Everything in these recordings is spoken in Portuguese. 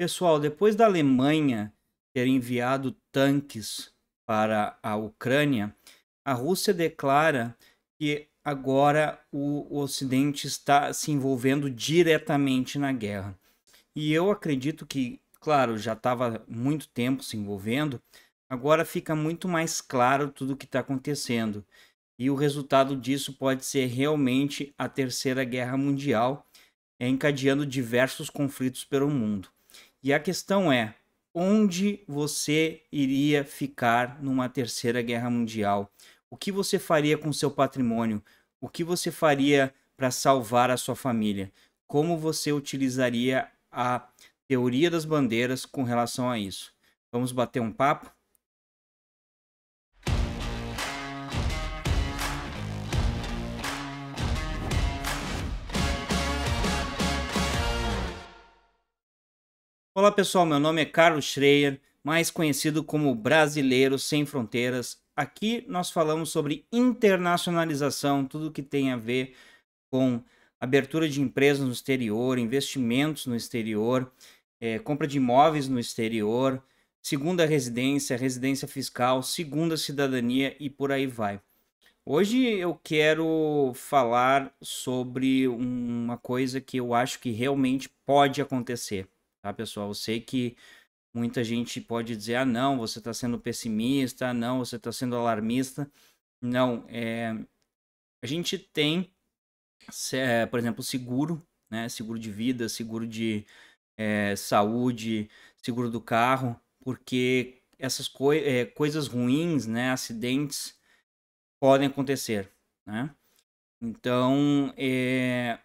Pessoal, depois da Alemanha ter enviado tanques para a Ucrânia, a Rússia declara que agora o Ocidente está se envolvendo diretamente na guerra. E eu acredito que, claro, já estava muito tempo se envolvendo, agora fica muito mais claro tudo o que está acontecendo. E o resultado disso pode ser realmente a Terceira Guerra Mundial, encadeando diversos conflitos pelo mundo. E a questão é: onde você iria ficar numa terceira guerra mundial? O que você faria com seu patrimônio? O que você faria para salvar a sua família? Como você utilizaria a teoria das bandeiras com relação a isso? Vamos bater um papo? Olá pessoal, meu nome é Carlos Schreier, mais conhecido como Brasileiro Sem Fronteiras. Aqui nós falamos sobre internacionalização, tudo que tem a ver com abertura de empresas no exterior, investimentos no exterior, é, compra de imóveis no exterior, segunda residência, residência fiscal, segunda cidadania e por aí vai. Hoje eu quero falar sobre uma coisa que eu acho que realmente pode acontecer tá, pessoal? Eu sei que muita gente pode dizer: ah, não, você está sendo pessimista, ah, não, você está sendo alarmista. Não, é... a gente tem, é, por exemplo, seguro, né? Seguro de vida, seguro de é, saúde, seguro do carro, porque essas coi coisas ruins, né? Acidentes podem acontecer, né? Então, é,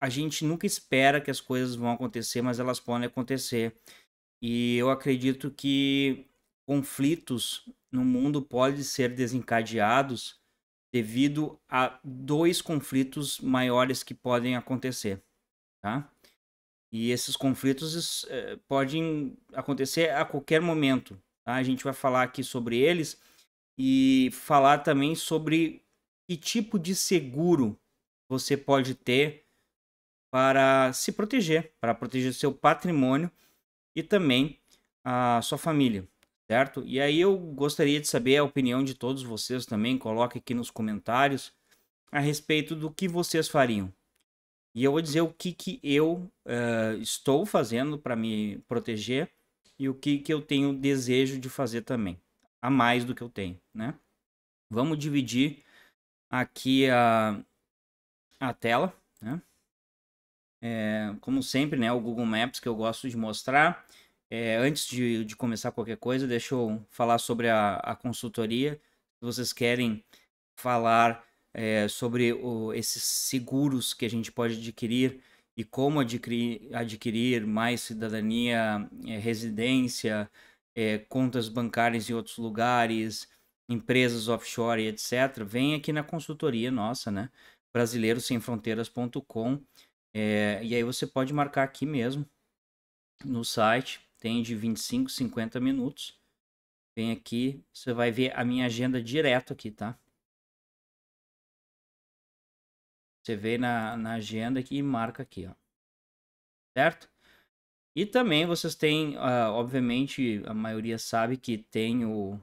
a gente nunca espera que as coisas vão acontecer, mas elas podem acontecer. E eu acredito que conflitos no mundo podem ser desencadeados devido a dois conflitos maiores que podem acontecer, tá? E esses conflitos eh, podem acontecer a qualquer momento. Tá? A gente vai falar aqui sobre eles e falar também sobre que tipo de seguro você pode ter para se proteger, para proteger seu patrimônio e também a sua família, certo? E aí eu gostaria de saber a opinião de todos vocês também, coloque aqui nos comentários a respeito do que vocês fariam. E eu vou dizer o que, que eu uh, estou fazendo para me proteger e o que, que eu tenho desejo de fazer também, a mais do que eu tenho, né? Vamos dividir aqui a, a tela, né? É, como sempre, né, o Google Maps que eu gosto de mostrar. É, antes de, de, começar qualquer coisa, deixa eu falar sobre a, a consultoria. Se vocês querem falar é, sobre o, esses seguros que a gente pode adquirir e como adquirir, adquirir mais cidadania, é, residência, é, contas bancárias em outros lugares, empresas offshore, etc., vem aqui na consultoria nossa, né? brasileirosemfronteiras.com.br é, e aí você pode marcar aqui mesmo no site, tem de 25, 50 minutos. Vem aqui, você vai ver a minha agenda direto aqui, tá? Você vê na, na agenda aqui e marca aqui, ó. Certo? E também vocês têm, uh, obviamente, a maioria sabe que tem o.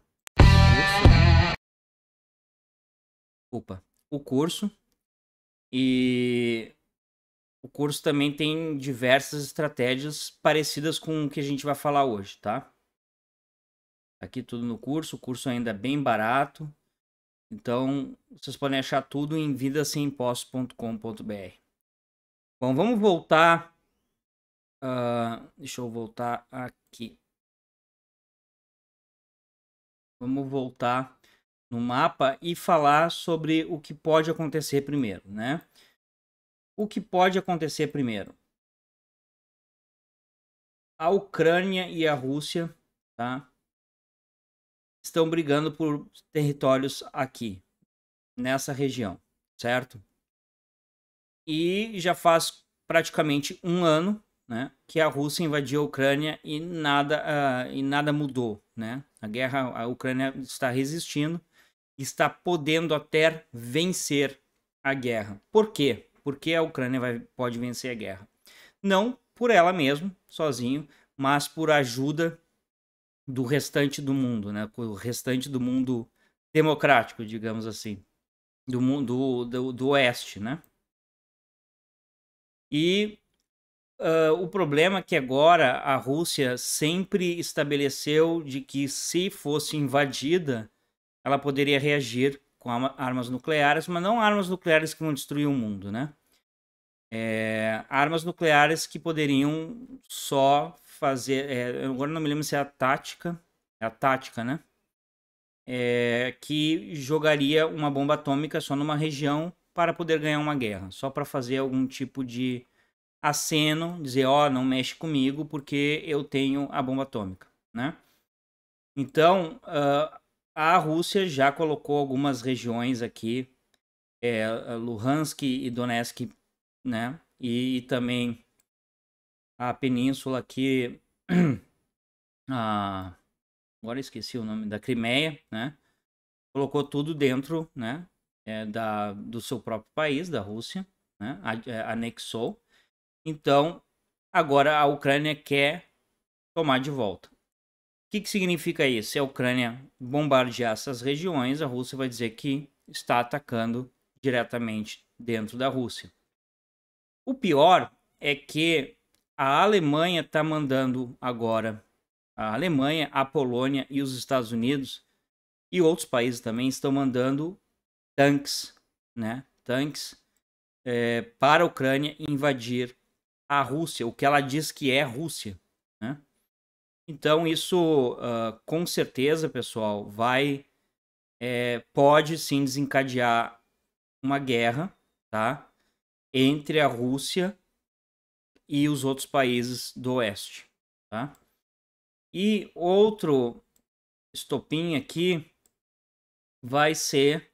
Desculpa. O curso. E o curso também tem diversas estratégias parecidas com o que a gente vai falar hoje, tá? Aqui tudo no curso, o curso ainda é bem barato. Então, vocês podem achar tudo em vidasemimpostos.com.br. Bom, vamos voltar. Uh, deixa eu voltar aqui. Vamos voltar no mapa e falar sobre o que pode acontecer primeiro, né? o que pode acontecer primeiro? A Ucrânia e a Rússia tá? estão brigando por territórios aqui, nessa região, certo? E já faz praticamente um ano né, que a Rússia invadiu a Ucrânia e nada, uh, e nada mudou. Né? A guerra, a Ucrânia está resistindo, está podendo até vencer a guerra. Por quê? porque a Ucrânia vai, pode vencer a guerra. Não por ela mesma, sozinho, mas por ajuda do restante do mundo, né? O restante do mundo democrático, digamos assim, do mundo do, do, do oeste, né? E uh, o problema é que agora a Rússia sempre estabeleceu de que se fosse invadida, ela poderia reagir com armas nucleares, mas não armas nucleares que vão destruir o mundo, né? É, armas nucleares que poderiam só fazer. É, agora não me lembro se é a tática. É a tática, né? É, que jogaria uma bomba atômica só numa região para poder ganhar uma guerra, só para fazer algum tipo de aceno, dizer, ó, oh, não mexe comigo porque eu tenho a bomba atômica, né? Então, uh, a Rússia já colocou algumas regiões aqui, é, Luhansk e Donetsk, né? E, e também a península aqui, a, agora esqueci o nome da Crimeia, né? Colocou tudo dentro, né? É, da, do seu próprio país, da Rússia, né? A, é, anexou. Então, agora a Ucrânia quer tomar de volta que, que significa isso? Se é a Ucrânia bombardear essas regiões, a Rússia vai dizer que está atacando diretamente dentro da Rússia. O pior é que a Alemanha está mandando agora a Alemanha, a Polônia e os Estados Unidos e outros países também estão mandando tanques, né? Tanques é, para a Ucrânia invadir a Rússia, o que ela diz que é Rússia. Então, isso uh, com certeza, pessoal, vai. É, pode sim desencadear uma guerra, tá? Entre a Rússia e os outros países do Oeste, tá? E outro estopim aqui vai ser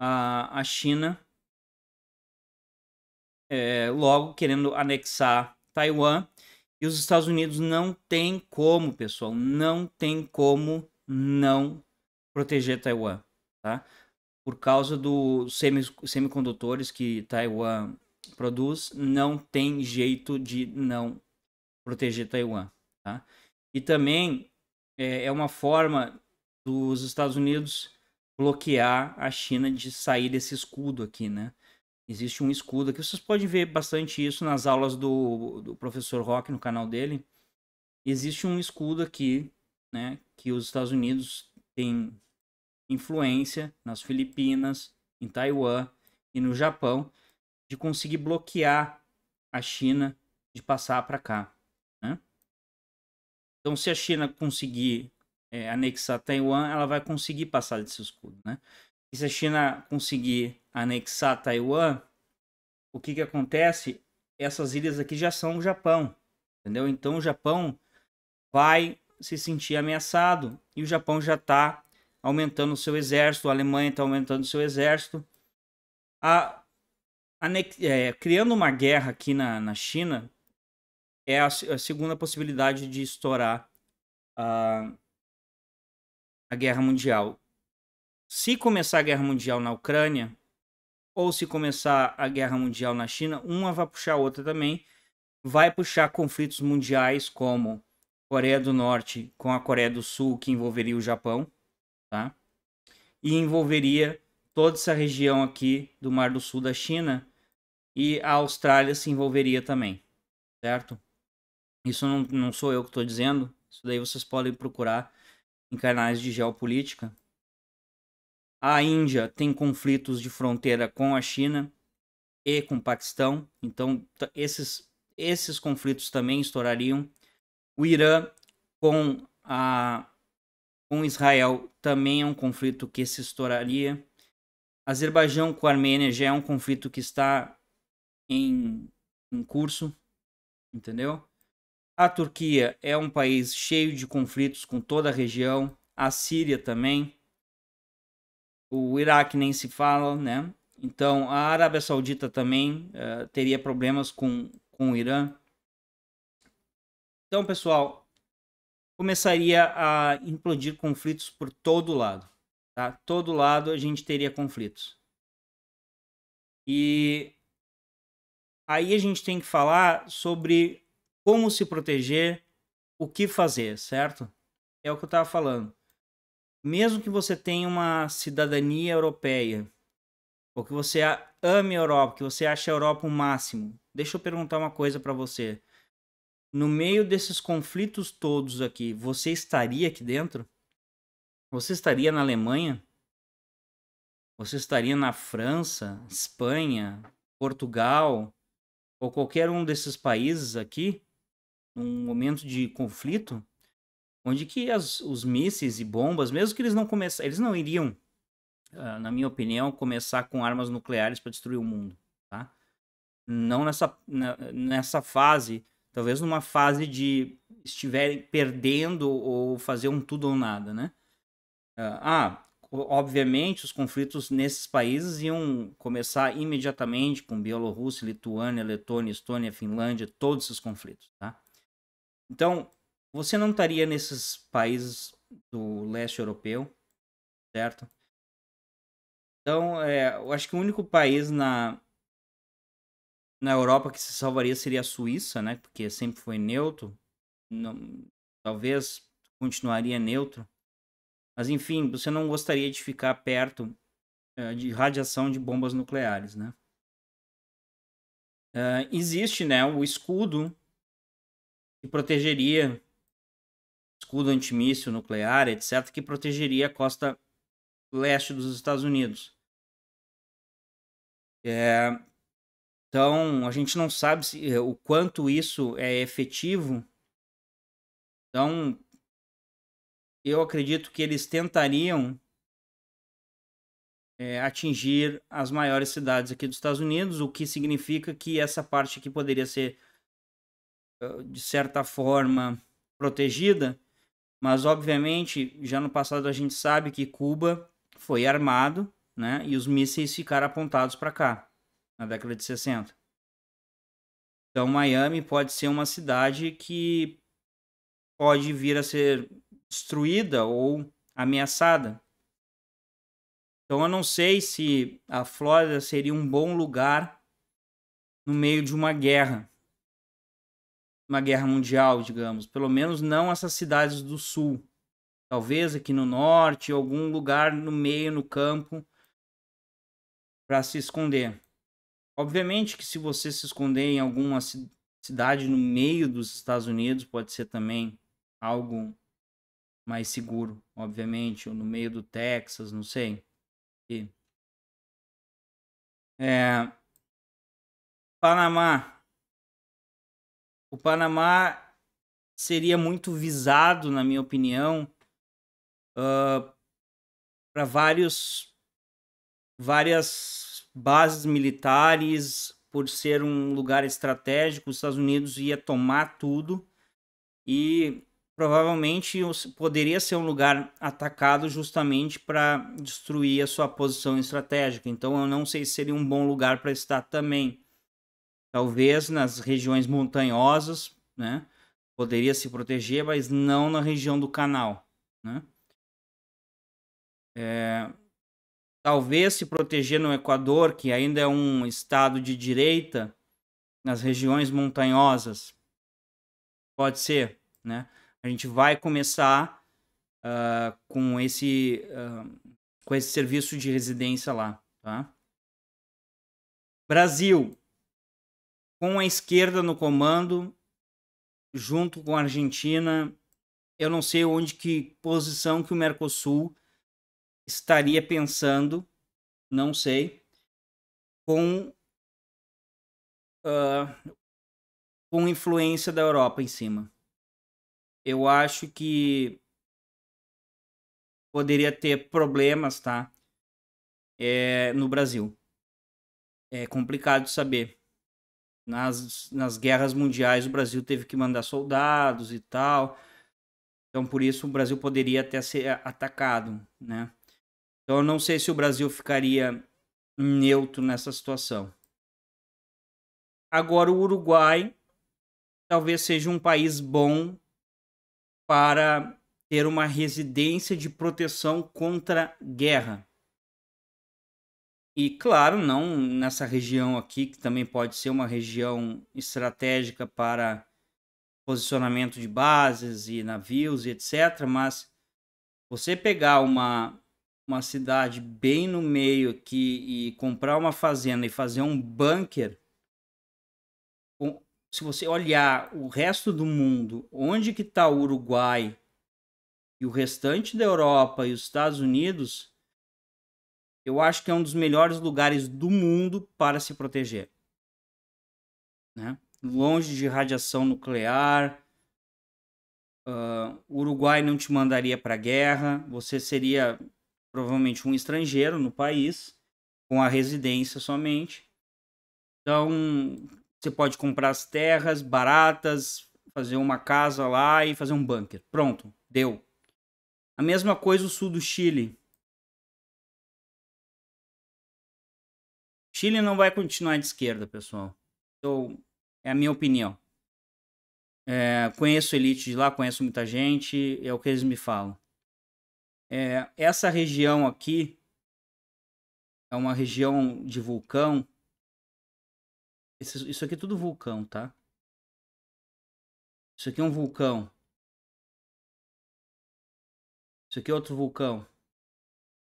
a, a China é, logo querendo anexar Taiwan e os Estados Unidos não tem como, pessoal, não tem como não proteger Taiwan, tá? Por causa dos semicondutores que Taiwan produz, não tem jeito de não proteger Taiwan, tá? E também é, é uma forma dos Estados Unidos bloquear a China de sair desse escudo aqui, né? Existe um escudo aqui. Vocês podem ver bastante isso nas aulas do, do professor Rock no canal dele. Existe um escudo aqui, né? Que os Estados Unidos têm influência nas Filipinas, em Taiwan e no Japão de conseguir bloquear a China de passar para cá. Né? Então, se a China conseguir é, anexar Taiwan, ela vai conseguir passar desse escudo. Né? E se a China conseguir anexar Taiwan, o que, que acontece? Essas ilhas aqui já são o Japão, entendeu? Então o Japão vai se sentir ameaçado e o Japão já está aumentando o seu exército, a Alemanha está aumentando o seu exército. A, a é, criando uma guerra aqui na, na China é a, a segunda possibilidade de estourar a, ah, a guerra mundial. Se começar a guerra mundial na Ucrânia, ou se começar a guerra mundial na China, uma vai puxar a outra também, vai puxar conflitos mundiais como Coreia do Norte com a Coreia do Sul, que envolveria o Japão, tá? E envolveria toda essa região aqui do Mar do Sul da China e a Austrália se envolveria também, certo? Isso não, não sou eu que estou dizendo, isso daí vocês podem procurar em canais de geopolítica, a Índia tem conflitos de fronteira com a China e com o Paquistão, então esses, esses conflitos também estourariam. O Irã com, a, com Israel também é um conflito que se estouraria. Azerbaijão com a Armênia já é um conflito que está em, em curso, entendeu? A Turquia é um país cheio de conflitos com toda a região, a Síria também o Iraque nem se fala, né? Então a Arábia Saudita também uh, teria problemas com, com o Irã. Então, pessoal, começaria a implodir conflitos por todo lado. Tá? Todo lado a gente teria conflitos. E aí a gente tem que falar sobre como se proteger, o que fazer, certo? É o que eu estava falando mesmo que você tenha uma cidadania europeia, ou que você ame a Europa, que você ache a Europa o máximo, deixa eu perguntar uma coisa para você. No meio desses conflitos todos aqui, você estaria aqui dentro? Você estaria na Alemanha? Você estaria na França, Espanha, Portugal ou qualquer um desses países aqui num momento de conflito? onde que as, os mísseis e bombas, mesmo que eles não começassem, eles não iriam, uh, na minha opinião, começar com armas nucleares para destruir o mundo, tá? Não nessa, na, nessa fase, talvez numa fase de estiverem perdendo ou fazer um tudo ou nada, né? Uh, ah, ah obviamente os conflitos nesses países iam começar imediatamente com Bielorrússia, Lituânia, Letônia, Estônia, Finlândia, todos esses conflitos, tá? Então, você não estaria nesses países do leste europeu, certo? Então, é, eu acho que o único país na, na Europa que se salvaria seria a Suíça, né? Porque sempre foi neutro. Não, talvez continuaria neutro. Mas, enfim, você não gostaria de ficar perto é, de radiação de bombas nucleares, né? É, existe, né, o escudo que protegeria escudo antimíssil nuclear, etc., que protegeria a costa leste dos Estados Unidos. É, então, a gente não sabe se, é, o quanto isso é efetivo. Então, eu acredito que eles tentariam é, atingir as maiores cidades aqui dos Estados Unidos, o que significa que essa parte aqui poderia ser, de certa forma, protegida, mas, obviamente, já no passado a gente sabe que Cuba foi armado, né? E os mísseis ficaram apontados para cá, na década de 60. Então, Miami pode ser uma cidade que pode vir a ser destruída ou ameaçada. Então, eu não sei se a Flórida seria um bom lugar no meio de uma guerra uma guerra mundial, digamos. Pelo menos não essas cidades do sul. Talvez aqui no norte, algum lugar no meio, no campo, para se esconder. Obviamente que se você se esconder em alguma cidade no meio dos Estados Unidos, pode ser também algo mais seguro, obviamente, ou no meio do Texas, não sei. E... É... Panamá, o Panamá seria muito visado, na minha opinião, uh, ah, para vários várias bases militares por ser um lugar estratégico. Os Estados Unidos ia tomar tudo e provavelmente poderia ser um lugar atacado justamente para destruir a sua posição estratégica. Então eu não sei se seria um bom lugar para estar também. Talvez nas regiões montanhosas, né? Poderia se proteger, mas não na região do canal, né? É, talvez se proteger no Equador, que ainda é um estado de direita, nas regiões montanhosas. Pode ser, né? A gente vai começar uh, com esse uh, com esse serviço de residência lá, tá? Brasil, com a esquerda no comando, junto com a Argentina, eu não sei onde que posição que o Mercosul estaria pensando, não sei, com uh, com influência da Europa em cima. Eu acho que poderia ter problemas, tá? É, no Brasil. É complicado saber. Nas, nas guerras mundiais, o Brasil teve que mandar soldados e tal. Então, por isso, o Brasil poderia até ser atacado, né? Então, eu não sei se o Brasil ficaria neutro nessa situação. Agora, o Uruguai talvez seja um país bom para ter uma residência de proteção contra guerra. E claro, não nessa região aqui, que também pode ser uma região estratégica para posicionamento de bases e navios e etc. Mas você pegar uma, uma cidade bem no meio aqui e comprar uma fazenda e fazer um bunker, se você olhar o resto do mundo, onde que está o Uruguai e o restante da Europa e os Estados Unidos, eu acho que é um dos melhores lugares do mundo para se proteger. Né? Longe de radiação nuclear, uh, ah, o Uruguai não te mandaria para a guerra, você seria provavelmente um estrangeiro no país, com a residência somente. Então, você pode comprar as terras baratas, fazer uma casa lá e fazer um bunker. Pronto, deu. A mesma coisa o sul do Chile. Chile não vai continuar de esquerda, pessoal. Então, é a minha opinião. É, conheço elite de lá, conheço muita gente, é o que eles me falam. É, essa região aqui é uma região de vulcão. Isso, isso aqui é tudo vulcão, tá? Isso aqui é um vulcão. Isso aqui é outro vulcão.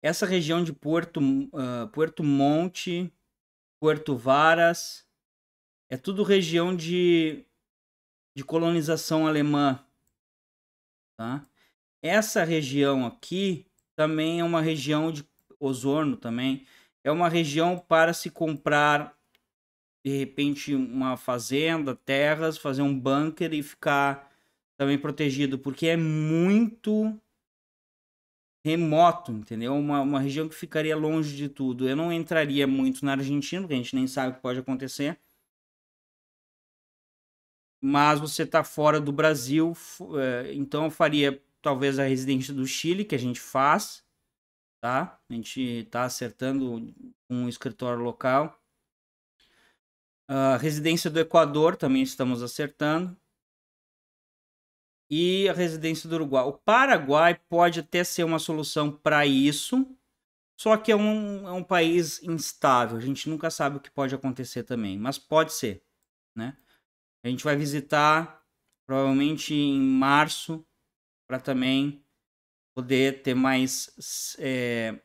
Essa região de Porto, uh, ah, Porto Monte, Puerto Varas. É tudo região de, de colonização alemã. Tá? Essa região aqui também é uma região de Osorno também. É uma região para se comprar de repente uma fazenda, terras, fazer um bunker e ficar também protegido, porque é muito remoto, entendeu? Uma, uma região que ficaria longe de tudo. Eu não entraria muito na Argentina, porque a gente nem sabe o que pode acontecer. Mas você está fora do Brasil, é, então eu faria talvez a residência do Chile, que a gente faz, tá? A gente está acertando um escritório local. A residência do Equador também estamos acertando e a residência do Uruguai. O Paraguai pode até ser uma solução para isso, só que é um, é um país instável. A gente nunca sabe o que pode acontecer também, mas pode ser, né? A gente vai visitar provavelmente em março para também poder ter mais é,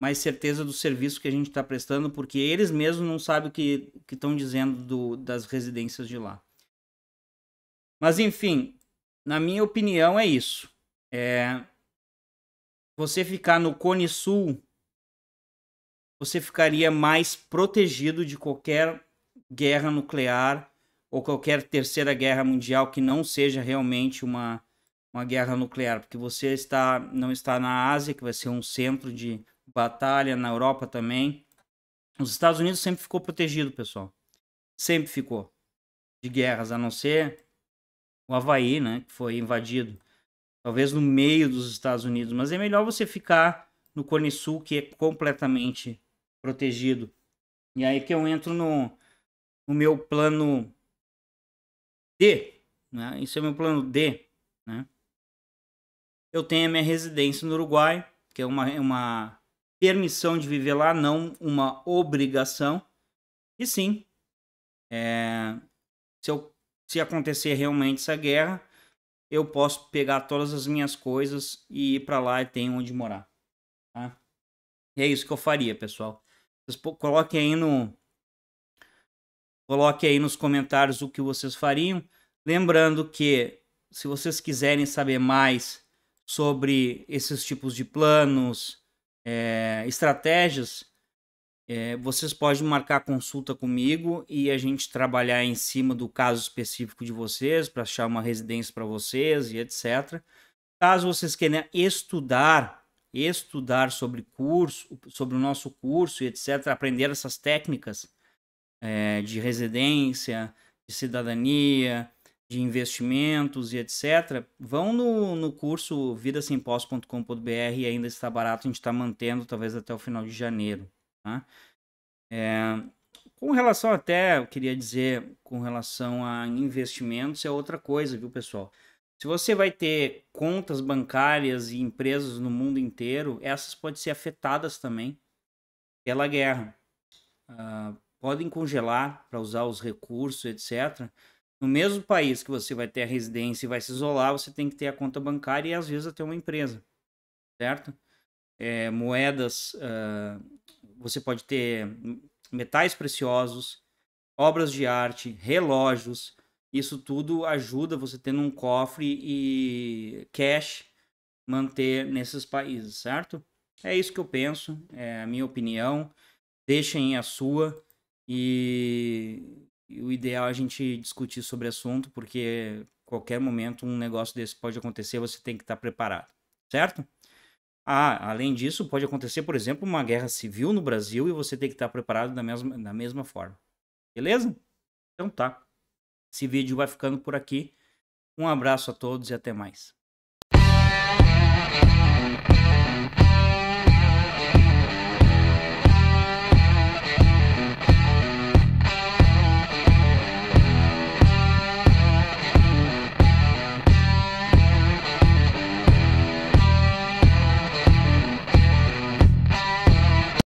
mais certeza do serviço que a gente está prestando, porque eles mesmos não sabem o que estão dizendo do, das residências de lá. Mas enfim, na minha opinião, é isso. É... Você ficar no Cone Sul, você ficaria mais protegido de qualquer guerra nuclear ou qualquer terceira guerra mundial que não seja realmente uma, uma guerra nuclear, porque você está não está na Ásia, que vai ser um centro de batalha, na Europa também. Os Estados Unidos sempre ficou protegido, pessoal. Sempre ficou de guerras, a não ser o Havaí, né, que foi invadido, talvez no meio dos Estados Unidos, mas é melhor você ficar no Cone Sul, que é completamente protegido. E aí que eu entro no, no meu plano D, né? Isso é meu plano D, né? Eu tenho a minha residência no Uruguai, que é uma, é uma permissão de viver lá, não uma obrigação. E sim, é, se eu se acontecer realmente essa guerra, eu posso pegar todas as minhas coisas e ir para lá e ter onde morar. Tá? E é isso que eu faria, pessoal. Vocês coloquem aí no coloque aí nos comentários o que vocês fariam. Lembrando que se vocês quiserem saber mais sobre esses tipos de planos, é, estratégias, é, vocês podem marcar consulta comigo e a gente trabalhar em cima do caso específico de vocês para achar uma residência para vocês e etc. Caso vocês queiram estudar, estudar sobre curso, sobre o nosso curso e etc, aprender essas técnicas é, de residência, de cidadania, de investimentos e etc, vão no, no curso vidasempós.com.br e ainda está barato, a gente está mantendo talvez até o final de janeiro. Tá? É, com relação até, eu queria dizer, com relação a investimentos é outra coisa, viu, pessoal? Se você vai ter contas bancárias e empresas no mundo inteiro, essas podem ser afetadas também pela guerra. Uh, podem congelar para usar os recursos, etc. No mesmo país que você vai ter a residência e vai se isolar, você tem que ter a conta bancária e às vezes até uma empresa, certo? É, moedas uh, você pode ter metais preciosos, obras de arte, relógios. Isso tudo ajuda você tendo um cofre e cash manter nesses países, certo? É isso que eu penso, é a minha opinião. Deixem a sua e o ideal é a gente discutir sobre o assunto, porque qualquer momento um negócio desse pode acontecer, você tem que estar preparado, certo? Ah, além disso, pode acontecer, por exemplo, uma guerra civil no Brasil e você tem que estar preparado da mesma, da mesma forma. Beleza? Então tá. Esse vídeo vai ficando por aqui. Um abraço a todos e até mais.